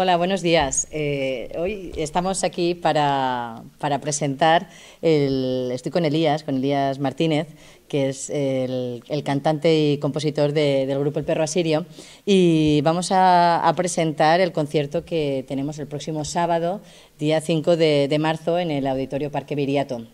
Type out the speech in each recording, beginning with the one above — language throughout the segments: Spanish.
Hola, buenos días. Eh, hoy estamos aquí para, presentar, el, estoy con Elías, con Elías Martínez, que es el, cantante y compositor del grupo El Perro Asirio, y vamos a, presentar el concierto que tenemos el próximo sábado, día 5 de marzo, en el Auditorio Parque Viriato.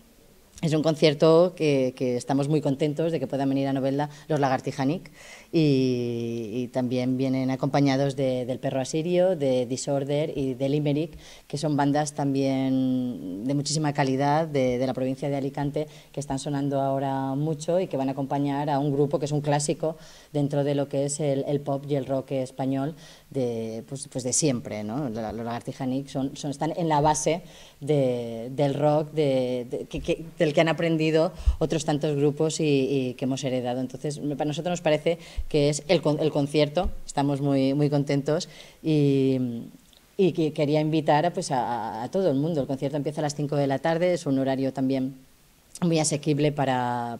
Es un concierto que, estamos muy contentos de que puedan venir a Novelda los Lagartijanic y, también vienen acompañados del Perro Asirio, de Disorder y de Limerick, que son bandas también de muchísima calidad de, la provincia de Alicante que están sonando ahora mucho y que van a acompañar a un grupo que es un clásico dentro de lo que es el, pop y el rock español de, pues, pues de siempre. ¿no? Los Lagartijanic son, son, están en la base del rock, que, que, que han aprendido otros tantos grupos y, que hemos heredado. Entonces, para nosotros nos parece que es el, el concierto, estamos muy, muy contentos y, quería invitar pues, a, a todo el mundo. El concierto empieza a las 5 de la tarde, es un horario también muy asequible para,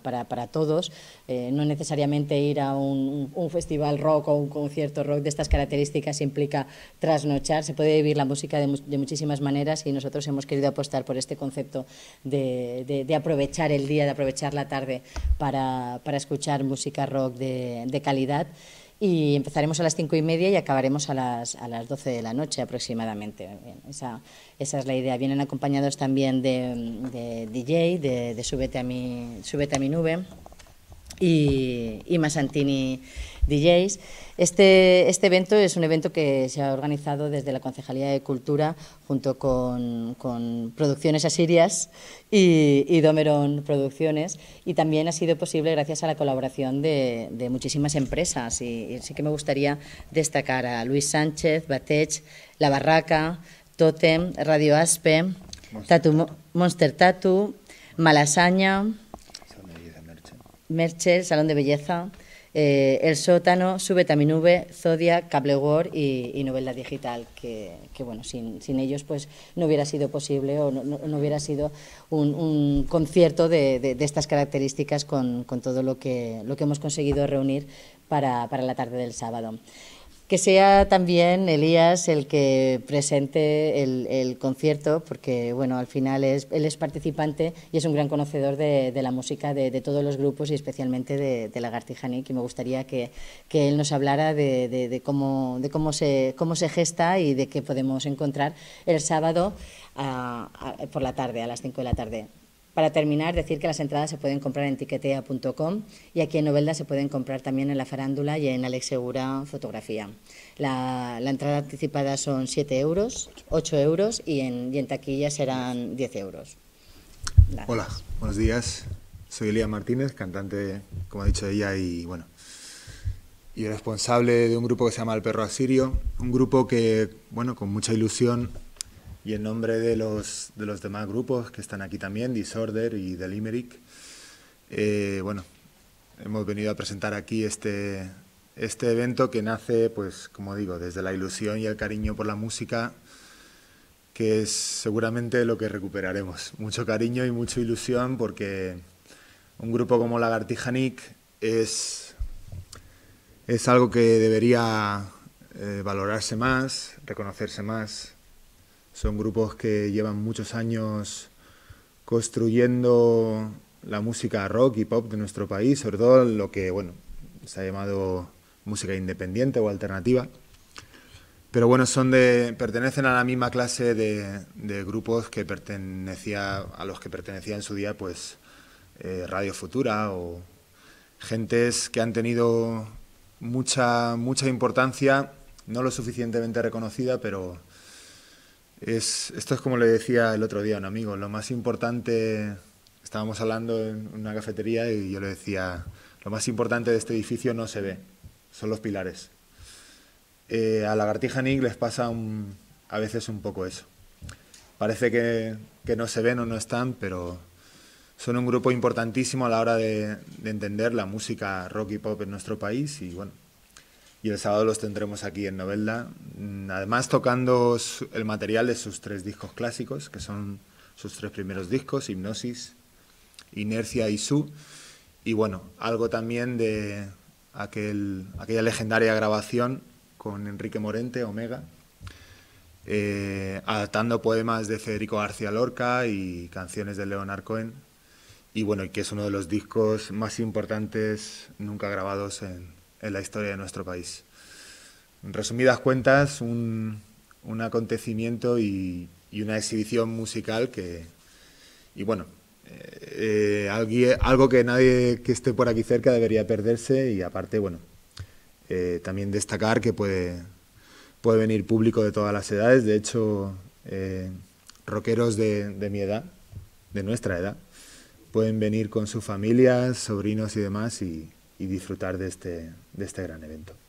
todos, eh, no necesariamente ir a un, festival rock o un concierto rock de estas características implica trasnochar, se puede vivir la música de, de muchísimas maneras y nosotros hemos querido apostar por este concepto de, aprovechar el día, de aprovechar la tarde para, para escuchar música rock de calidad y empezaremos a las cinco y media y acabaremos a las, a las 12 de la noche aproximadamente. esa, es la idea. Vienen acompañados también de, DJ, de, de a mi, súbete a mi nube y, Masantini DJs. Este, este, evento es un evento que se ha organizado desde la Concejalía de Cultura junto con, Producciones Asirias y, y, Producciones y también ha sido posible gracias a la colaboración de, muchísimas empresas y, sí que me gustaría destacar a Luis Sánchez, Batech, La Barraca, Totem, Radio Aspe, Monster Monster Tatu Malasaña, Merchel, Salón de Belleza, eh, El Sótano, Sube zodia Zodiac, Cable World y, Novela Digital, que, bueno, sin, ellos pues no hubiera sido posible o no, hubiera sido un, concierto de, estas características con, con, todo lo que, lo que hemos conseguido reunir para la tarde del sábado que sea también Elías el que presente el, concierto, porque bueno, al final él es participante y es un gran conocedor de, la música de, todos los grupos y especialmente de, de que Y me gustaría que, él nos hablara de, cómo, de cómo, se, cómo se gesta y de qué podemos encontrar el sábado por la tarde, a las 5 de la tarde. Para terminar, decir que las entradas se pueden comprar en tiquetea.com y aquí en Novelda se pueden comprar también en La Farándula y en Alex Segura Fotografía. La, entrada anticipada son 7 euros, 8 euros y en, y taquilla serán 10 euros. Hola, buenos días. Soy Elías Martínez, cantante, como ha dicho ella, y bueno, y responsable de un grupo que se llama El Perro Asirio, un grupo que, bueno, con mucha ilusión y en nombre de los, de los demás grupos que están aquí también, Disorder y Delimeric, eh, bueno, hemos venido a presentar aquí este, este evento que nace, pues como digo, desde la ilusión y el cariño por la música, que es seguramente lo que recuperaremos. Mucho cariño y mucha ilusión porque un grupo como lagartijanic es, es algo que debería eh, valorarse más, reconocerse más son grupos que llevan muchos años construyendo la música rock y pop de nuestro país, sobre todo lo que bueno, se ha llamado música independiente o alternativa. Pero bueno, son de, pertenecen a la misma clase de, grupos que pertenecía, a los que pertenecía en su día pues, eh, Radio Futura o gentes que han tenido mucha, mucha importancia, no lo suficientemente reconocida, pero esto es como le decía el otro día a un amigo, lo más importante, estábamos hablando en una cafetería y yo le decía, lo más importante de este edificio no se ve, son los pilares. Eh, a Lagartija Nick les pasa a veces un poco eso. Parece que, no se ven o no están, pero son un grupo importantísimo a la hora de, de entender la música rock y pop en nuestro país y bueno, y el sábado los tendremos aquí en Novelda, mm, además tocando el material de sus tres discos clásicos, que son sus tres primeros discos, Hipnosis, Inercia y Su, y bueno, algo también de aquel, aquella legendaria grabación con Enrique Morente, Omega, eh, adaptando poemas de Federico García Lorca y canciones de Leonard Cohen, y bueno, que es uno de los discos más importantes nunca grabados en, en la historia de nuestro país. En resumidas cuentas, un, acontecimiento y, una exhibición musical que, y bueno, eh, eh, algo que nadie que esté por aquí cerca debería perderse y aparte, bueno, eh, también destacar que puede, puede venir público de todas las edades, de hecho, rockeros de, de mi edad, de nuestra edad, pueden venir con sus familias, sobrinos y demás y, y disfrutar de este, de este gran evento.